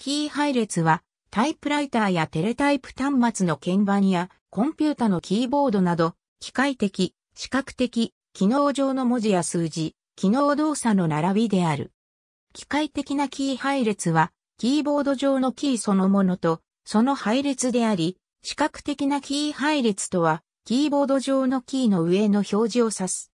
キー配列は、タイプライターやテレタイプ端末の鍵盤や、コンピュータのキーボードなど、機械的、視覚的、機能上の文字や数字、機能動作の並びである。機械的なキー配列は、キーボード上のキーそのものと、その配列であり、視覚的なキー配列とは、キーボード上のキーの上の表示を指す。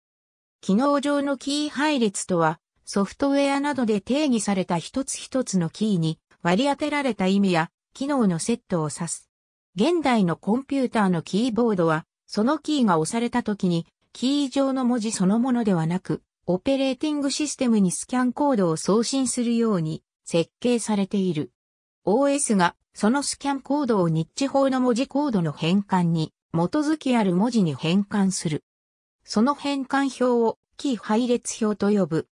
機能上のキー配列とは、ソフトウェアなどで定義された一つ一つのキーに、割り当てられた意味や機能のセットを指す。現代のコンピューターのキーボードは、そのキーが押された時に、キー上の文字そのものではなく、オペレーティングシステムにスキャンコードを送信するように設計されている。OS がそのスキャンコードを日地法の文字コードの変換に基づきある文字に変換する。その変換表をキー配列表と呼ぶ。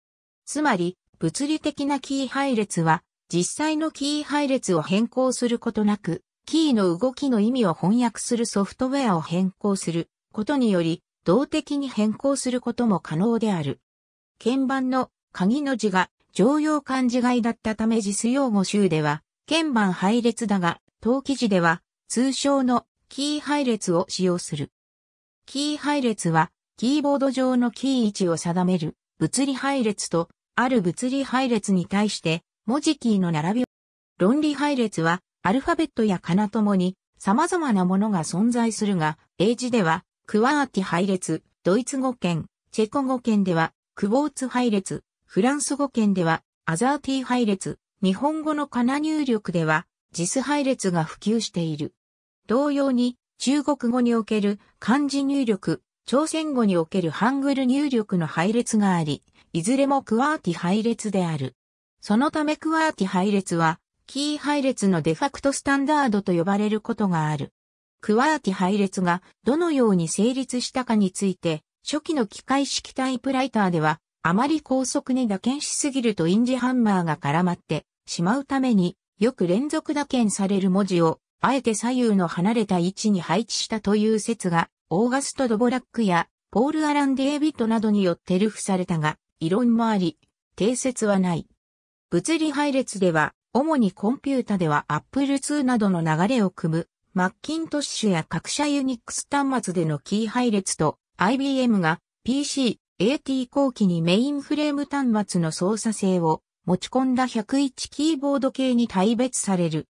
つまり、物理的なキー配列は実際のキー配列を変更することなく、キーの動きの意味を翻訳するソフトウェアを変更することにより、動的に変更することも可能である。鍵盤の鍵の字が常用漢字外だったため実用語集では、鍵盤配列だが、当記事では通称のキー配列を使用する。キー配列は、キーボード上のキー位置を定める物理配列と、ある物理配列に対して文字キーの並び論理配列は、アルファベットやかなともに、様々なものが存在するが、英字では、クワーティ配列、ドイツ語圏、チェコ語圏では、クボーツ配列、フランス語圏では、アザーティ配列、日本語のカナ入力では、ジス配列が普及している。同様に、中国語における漢字入力、朝鮮語におけるハングル入力の配列があり、いずれもクワーティ配列である。そのためクワーティ配列は、キー配列のデファクトスタンダードと呼ばれることがある。クワーティ配列がどのように成立したかについて、初期の機械式タイプライターでは、あまり高速に打鍵しすぎるとインジハンマーが絡まってしまうために、よく連続打鍵される文字を、あえて左右の離れた位置に配置したという説が、オーガスト・ドボラックや、ポール・アラン・デイビットなどによってルフされたが、異論もあり、定説はない。物理配列では、主にコンピュータでは Apple II などの流れを組む、マッキントッシュや各社ユニックス端末でのキー配列と、IBM が PC、AT 後期にメインフレーム端末の操作性を持ち込んだ101キーボード系に大別される。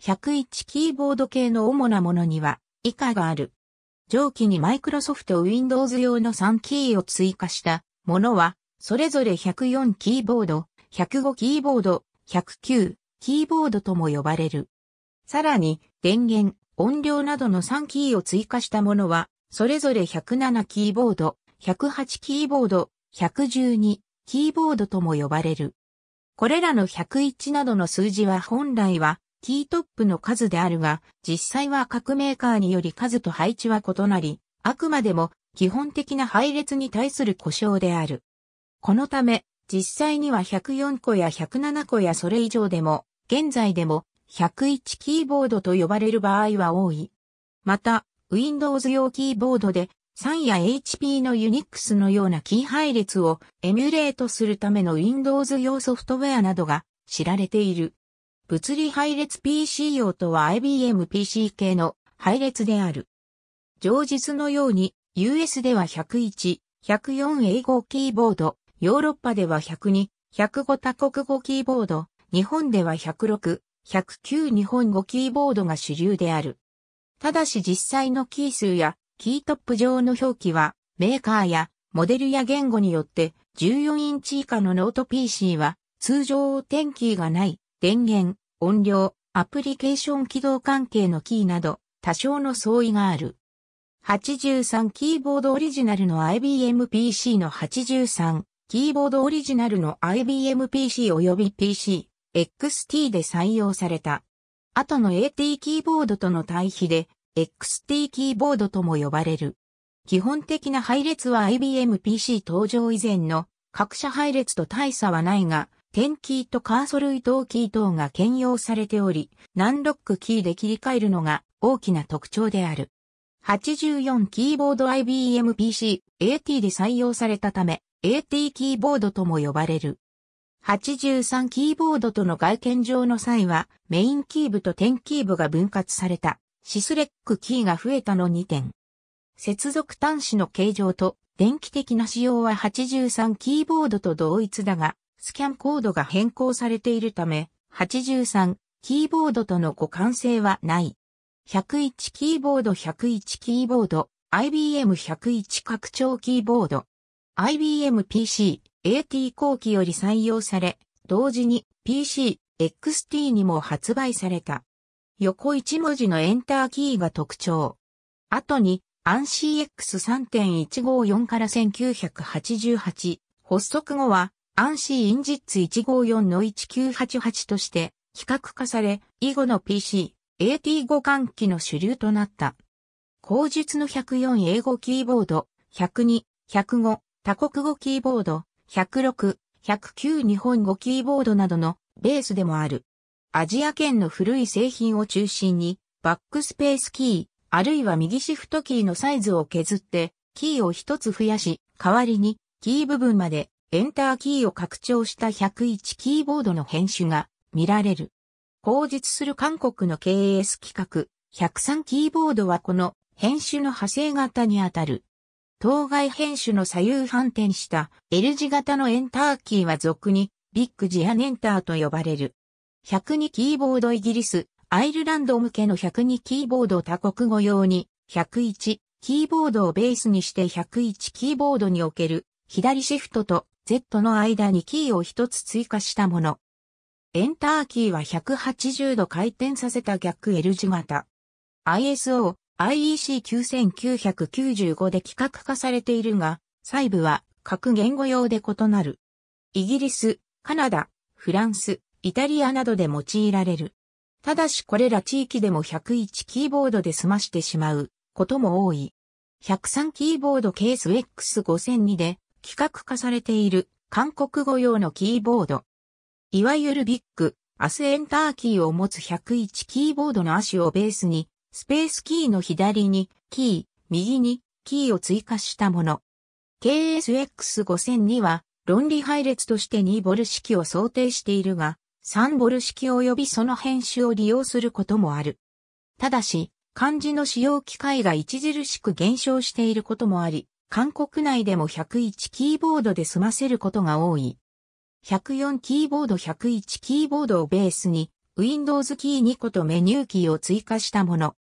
101キーボード系の主なものには以下がある。上記にマイクロソフト Windows 用の3キーを追加したものは、それぞれ104キーボード、105キーボード、109キーボードとも呼ばれる。さらに、電源、音量などの3キーを追加したものは、それぞれ107キーボード、108キーボード、112キーボードとも呼ばれる。これらの101などの数字は本来はキートップの数であるが、実際は各メーカーにより数と配置は異なり、あくまでも基本的な配列に対する故障である。このため、実際には104個や107個やそれ以上でも、現在でも101キーボードと呼ばれる場合は多い。また、Windows 用キーボードで3や HP の Unix のようなキー配列をエミュレートするための Windows 用ソフトウェアなどが知られている。物理配列 PC 用とは IBM PC 系の配列である。上述のように US では101、104英語キーボード、ヨーロッパでは102、105多国語キーボード、日本では106、109日本語キーボードが主流である。ただし実際のキー数やキートップ上の表記はメーカーやモデルや言語によって14インチ以下のノート PC は通常点キーがない電源、音量、アプリケーション起動関係のキーなど多少の相違がある。83キーボードオリジナルの IBM PC の83キーボードオリジナルの IBM PC 及び PC、XT で採用された。後の AT キーボードとの対比で、XT キーボードとも呼ばれる。基本的な配列は IBM PC 登場以前の各社配列と大差はないが、ンキーとカーソル移動キー等が兼用されており、ナンロックキーで切り替えるのが大きな特徴である。84キーボード IBM PC AT で採用されたため、AT キーボードとも呼ばれる。83キーボードとの外見上の際は、メインキー部と点キー部が分割された、シスレックキーが増えたの2点。接続端子の形状と電気的な仕様は83キーボードと同一だが、スキャンコードが変更されているため、83キーボードとの互換性はない。101キーボード101キーボード、IBM101 拡張キーボード。IBM PC、AT 後期より採用され、同時に PC、XT にも発売された。横一文字のエンターキーが特徴。後に、ANSI-X3.154 から1988、発足後は、ANSI インジッツ154の1988として、比較化され、以後の PC、a t 互換機の主流となった。後述の104英語キーボード、102、105、多国語キーボード、106、109日本語キーボードなどのベースでもある。アジア圏の古い製品を中心に、バックスペースキー、あるいは右シフトキーのサイズを削って、キーを一つ増やし、代わりに、キー部分まで、エンターキーを拡張した101キーボードの編集が見られる。口述する韓国の KS 企画、103キーボードはこの編集の派生型にあたる。当該編種の左右反転した L 字型のエンターキーは俗にビッグジアネンターと呼ばれる。102キーボードイギリス、アイルランド向けの102キーボード他国語用に101キーボードをベースにして101キーボードにおける左シフトと Z の間にキーを一つ追加したもの。エンターキーは180度回転させた逆 L 字型。ISO IEC9995 で規格化されているが、細部は各言語用で異なる。イギリス、カナダ、フランス、イタリアなどで用いられる。ただしこれら地域でも101キーボードで済ましてしまうことも多い。103キーボードケース X5002 で規格化されている韓国語用のキーボード。いわゆるビッグ、アスエンターキーを持つ101キーボードの足をベースにスペースキーの左にキー、右にキーを追加したもの。k s x 5 0 0 0には論理配列として2ボル式を想定しているが、3ボル式及びその編集を利用することもある。ただし、漢字の使用機会が著しく減少していることもあり、韓国内でも101キーボードで済ませることが多い。104キーボード101キーボードをベースに、Windows キー2個とメニューキーを追加したもの。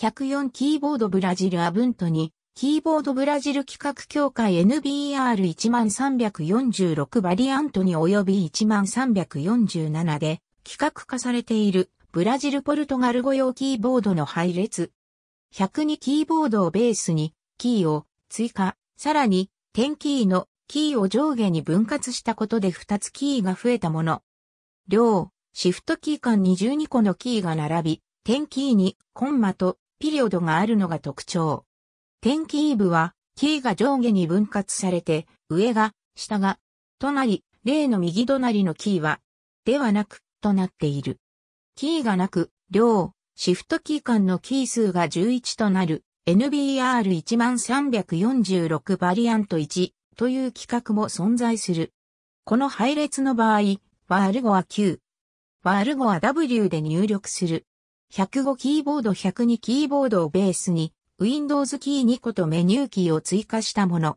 104キーボードブラジルアブントに、キーボードブラジル企画協会 NBR1346 バリアントに及び1347で企画化されているブラジルポルトガル語用キーボードの配列。102キーボードをベースにキーを追加、さらに点キーのキーを上下に分割したことで2つキーが増えたもの。両、シフトキー間に12個のキーが並び、点キーにコンマとピリオドがあるのが特徴。天気イーブは、キーが上下に分割されて、上が、下が、となり、例の右隣のキーは、ではなく、となっている。キーがなく、両、シフトキー間のキー数が11となる、NBR1346 バリアント1という規格も存在する。この配列の場合、ワール語は Q、ワール語は W で入力する。105キーボード102キーボードをベースに Windows キー2個とメニューキーを追加したもの。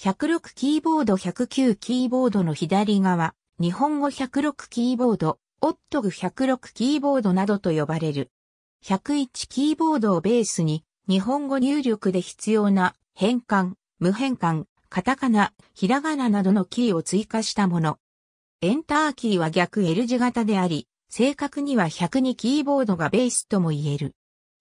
106キーボード109キーボードの左側、日本語106キーボード、オットグ106キーボードなどと呼ばれる。101キーボードをベースに日本語入力で必要な変換、無変換、カタカナ、ひらがななどのキーを追加したもの。エンターキーは逆 L 字型であり、正確には102キーボードがベースとも言える。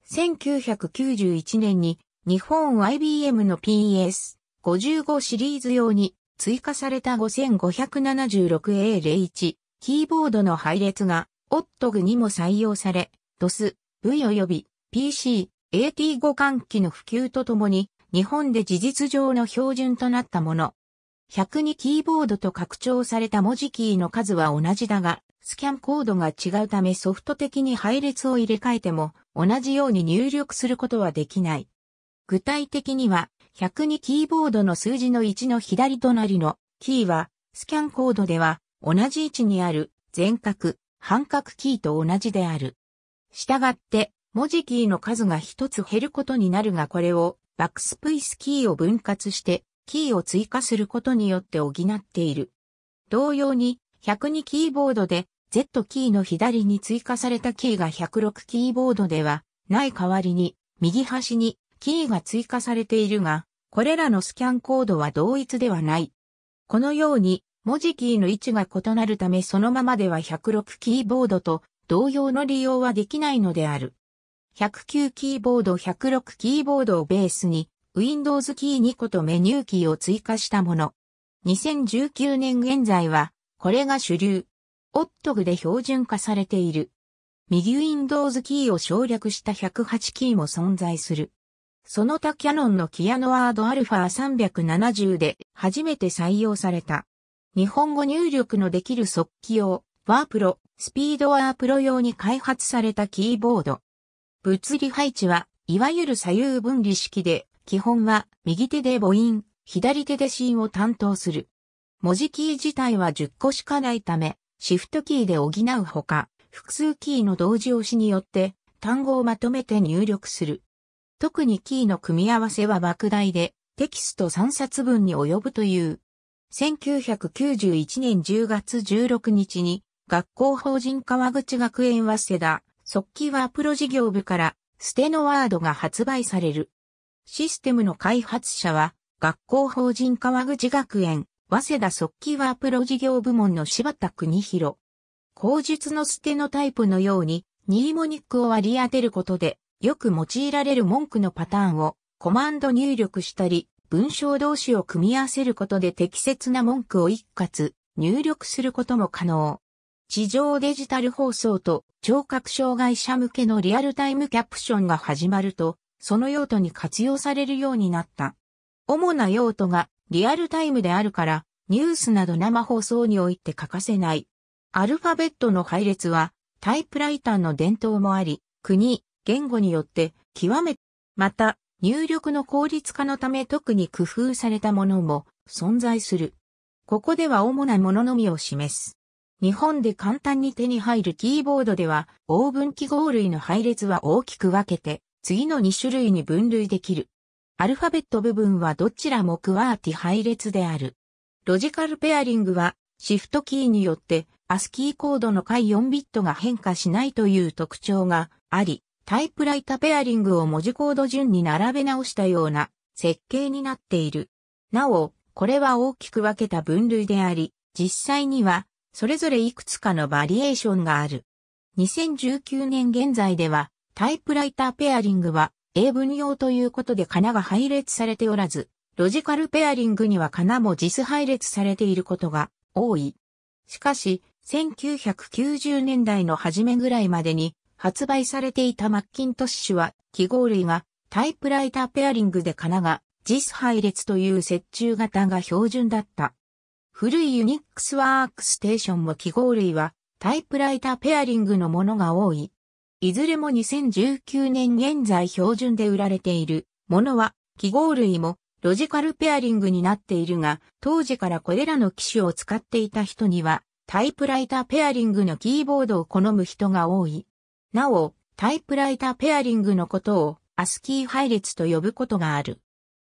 1991年に日本 IBM の PS55 シリーズ用に追加された 5576A01 キーボードの配列が OTG にも採用され、DOS、V 及び PC、AT 互換機の普及とともに日本で事実上の標準となったもの。102キーボードと拡張された文字キーの数は同じだが、スキャンコードが違うためソフト的に配列を入れ替えても同じように入力することはできない。具体的には102キーボードの数字の1の左隣のキーはスキャンコードでは同じ位置にある全角、半角キーと同じである。したがって文字キーの数が一つ減ることになるがこれをバックスプイスキーを分割してキーを追加することによって補っている。同様に102キーボードで Z キーの左に追加されたキーが106キーボードではない代わりに、右端にキーが追加されているが、これらのスキャンコードは同一ではない。このように、文字キーの位置が異なるためそのままでは106キーボードと同様の利用はできないのである。109キーボード106キーボードをベースに Windows キー2個とメニューキーを追加したもの。2019年現在はこれが主流。オットグで標準化されている。右ウィンドウズキーを省略した108キーも存在する。その他キャノンのキアノワードアルファ370で初めて採用された。日本語入力のできる速記用、ワープロ、スピードワープロ用に開発されたキーボード。物理配置は、いわゆる左右分離式で、基本は右手で母音、左手でーンを担当する。文字キー自体は10個しかないため、シフトキーで補うほか、複数キーの同時押しによって単語をまとめて入力する。特にキーの組み合わせは莫大で、テキスト3冊分に及ぶという。1991年10月16日に、学校法人川口学園早稲田、速記ワープロ事業部から、ステノワードが発売される。システムの開発者は、学校法人川口学園、早稲田速記ワープロ事業部門の柴田国広。口述のステのタイプのように、ニーモニックを割り当てることで、よく用いられる文句のパターンをコマンド入力したり、文章同士を組み合わせることで適切な文句を一括入力することも可能。地上デジタル放送と聴覚障害者向けのリアルタイムキャプションが始まると、その用途に活用されるようになった。主な用途がリアルタイムであるから、ニュースなど生放送において欠かせない。アルファベットの配列は、タイプライターの伝統もあり、国、言語によって極め、また、入力の効率化のため特に工夫されたものも存在する。ここでは主なもののみを示す。日本で簡単に手に入るキーボードでは、オーブン記号類の配列は大きく分けて、次の2種類に分類できる。アルファベット部分はどちらもクワーティ配列である。ロジカルペアリングは、シフトキーによって、アスキーコードの回。4ビットが変化しないという特徴があり、タイプライタペアリングを文字コード順に並べ直したような設計になっている。なお、これは大きく分けた分類であり、実際には、それぞれいくつかのバリエーションがある。2019年現在では、タイプライタペアリングは、英文用ということでカナが配列されておらず、ロジカルペアリングにはカナも実配列されていることが多い。しかし、1990年代の初めぐらいまでに発売されていたマッキントッシュは記号類がタイプライターペアリングでカナが実配列という折衷型が標準だった。古いユニックスワークステーションも記号類はタイプライターペアリングのものが多い。いずれも2019年現在標準で売られているものは記号類もロジカルペアリングになっているが、当時からこれらの機種を使っていた人には、タイプライターペアリングのキーボードを好む人が多い。なお、タイプライターペアリングのことをアスキー配列と呼ぶことがある。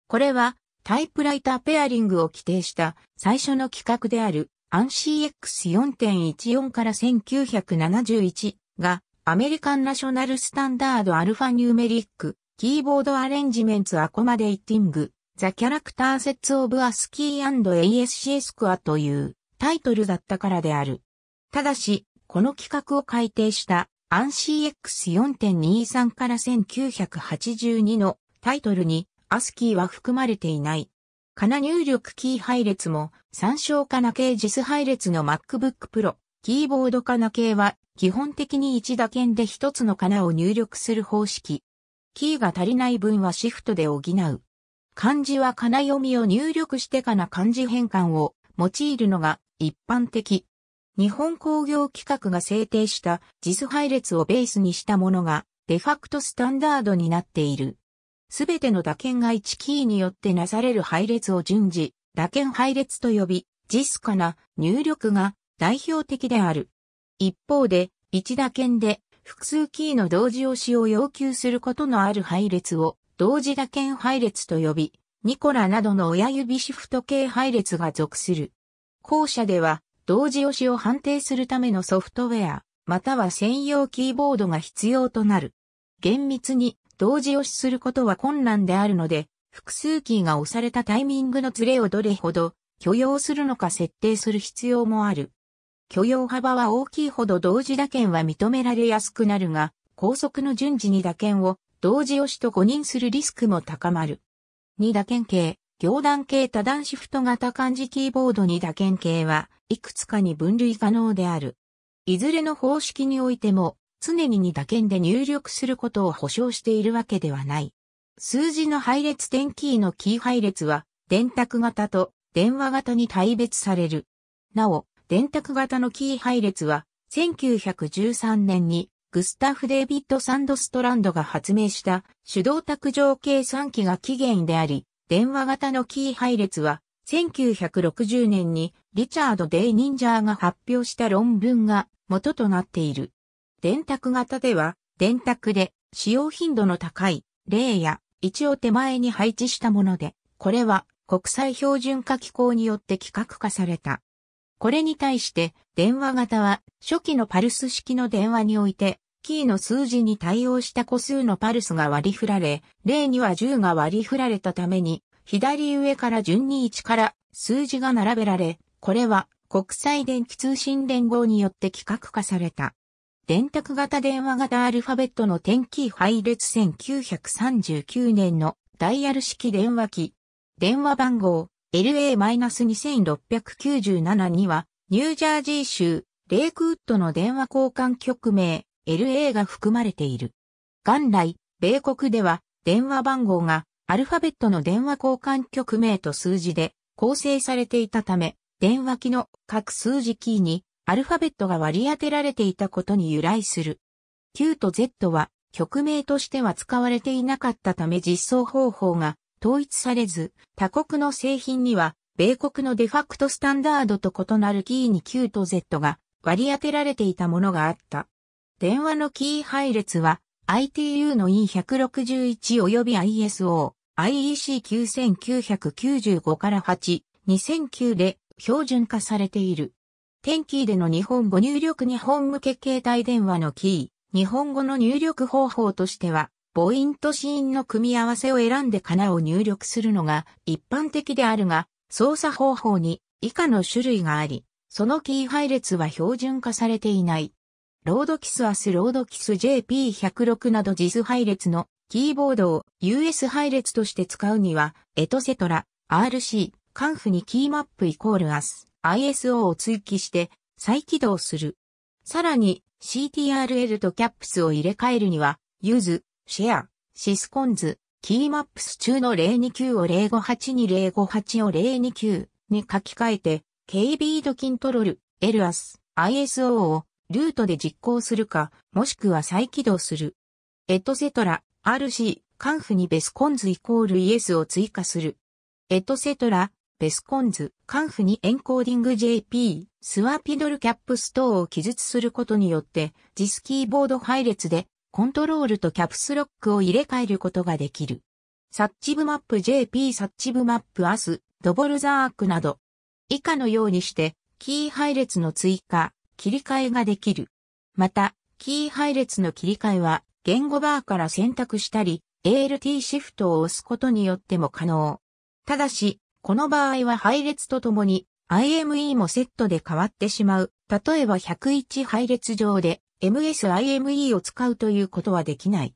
これはタイプライターペアリングを規定した最初の規格である a n c X4.14 から1971がアメリカンナショナルスタンダードアルファニューメリック、キーボードアレンジメンツアコマデイティング、ザキャラクターセッツオブアスキー &ASC スクアというタイトルだったからである。ただし、この企画を改定したアン CX4.23 から1982のタイトルにアスキーは含まれていない。かな入力キー配列も参照かな系ジス配列の MacBook Pro キーボードカナ系は、基本的に1打鍵で1つのカナを入力する方式。キーが足りない分はシフトで補う。漢字はカナ読みを入力してカナ漢字変換を用いるのが一般的。日本工業規格が制定した実配列をベースにしたものがデファクトスタンダードになっている。すべての打鍵が1キーによってなされる配列を順次、打鍵配列と呼び、JIS かな入力が代表的である。一方で、一打鍵で複数キーの同時押しを要求することのある配列を同時打鍵配列と呼び、ニコラなどの親指シフト系配列が属する。後者では同時押しを判定するためのソフトウェア、または専用キーボードが必要となる。厳密に同時押しすることは困難であるので、複数キーが押されたタイミングのズレをどれほど許容するのか設定する必要もある。許容幅は大きいほど同時打検は認められやすくなるが、高速の順次に打検を同時押しと誤認するリスクも高まる。2打検系、行段系多段シフト型漢字キーボード2打検系は、いくつかに分類可能である。いずれの方式においても、常に2打検で入力することを保証しているわけではない。数字の配列点キーのキー配列は、電卓型と電話型に大別される。なお、電卓型のキー配列は、1913年にグスタフ・デイビッド・サンドストランドが発明した手動卓上計算機が起源であり、電話型のキー配列は、1960年にリチャード・デイ・ニンジャーが発表した論文が元となっている。電卓型では、電卓で使用頻度の高い例や1を手前に配置したもので、これは国際標準化機構によって規格化された。これに対して、電話型は、初期のパルス式の電話において、キーの数字に対応した個数のパルスが割り振られ、例には10が割り振られたために、左上から順に1から数字が並べられ、これは国際電気通信連合によって規格化された。電卓型電話型アルファベットの点キー配列1939年のダイヤル式電話機。電話番号 LA-2697 には、ニュージャージー州、レイクウッドの電話交換局名、LA が含まれている。元来、米国では、電話番号が、アルファベットの電話交換局名と数字で構成されていたため、電話機の各数字キーにアルファベットが割り当てられていたことに由来する。Q と Z は曲名としては使われていなかったため実装方法が統一されず、他国の製品には、米国のデファクトスタンダードと異なるキーに Q と Z が割り当てられていたものがあった。電話のキー配列は、ITU の E161 及び ISO、IEC9995 から8、2009で標準化されている。天キーでの日本語入力日本向け携帯電話のキー、日本語の入力方法としては、ポイントシーンの組み合わせを選んでかなを入力するのが一般的であるが、操作方法に以下の種類があり、そのキー配列は標準化されていない。ロードキスアスロードキス JP106 など JIS 配列のキーボードを US 配列として使うには、エトセトラ、RC、カンフにキーマップイコールアス、ISO を追記して再起動する。さらに CTRL と CAPS を入れ替えるには、ユーズ、シェア、シスコンズ、キーマップス中の029を058に058を029に書き換えて、KB ドキントロル、エルアス、ISO をルートで実行するか、もしくは再起動する。エトセトラ、RC、カンフにベスコンズイコールイエスを追加する。エトセトラ、ベスコンズ、カンフにエンコーディング JP、スワピドルキャップス等を記述することによって、ジスキーボード配列でコントロールとキャプスロックを入れ替えることができる。サッチブマップ JP サッチブマップアス、ドボルザークなど、以下のようにして、キー配列の追加、切り替えができる。また、キー配列の切り替えは、言語バーから選択したり、ALT シフトを押すことによっても可能。ただし、この場合は配列とともに IME もセットで変わってしまう。例えば101配列上で MSIME を使うということはできない。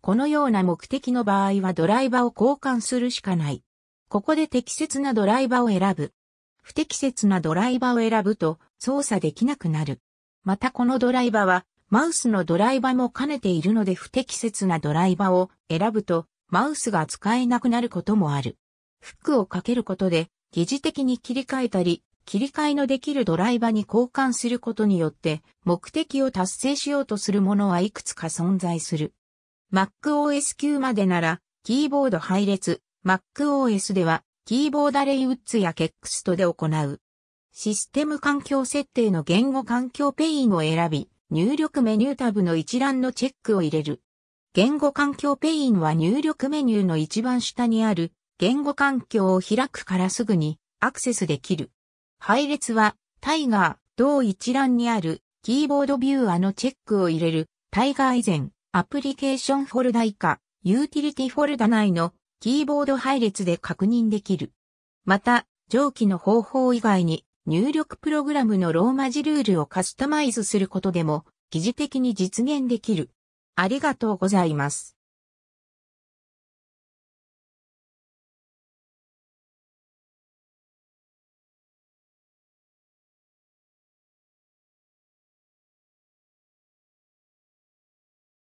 このような目的の場合はドライバーを交換するしかない。ここで適切なドライバーを選ぶ。不適切なドライバーを選ぶと操作できなくなる。またこのドライバーはマウスのドライバーも兼ねているので不適切なドライバーを選ぶとマウスが使えなくなることもある。フックをかけることで疑似的に切り替えたり切り替えのできるドライバに交換することによって、目的を達成しようとするものはいくつか存在する。MacOS 級までなら、キーボード配列、MacOS では、キーボーダレイウッズやケックストで行う。システム環境設定の言語環境ペインを選び、入力メニュータブの一覧のチェックを入れる。言語環境ペインは入力メニューの一番下にある言語環境を開くからすぐにアクセスできる。配列は、タイガー、同一覧にある、キーボードビューアのチェックを入れる、タイガー以前、アプリケーションフォルダ以下、ユーティリティフォルダ内の、キーボード配列で確認できる。また、上記の方法以外に、入力プログラムのローマ字ルールをカスタマイズすることでも、疑似的に実現できる。ありがとうございます。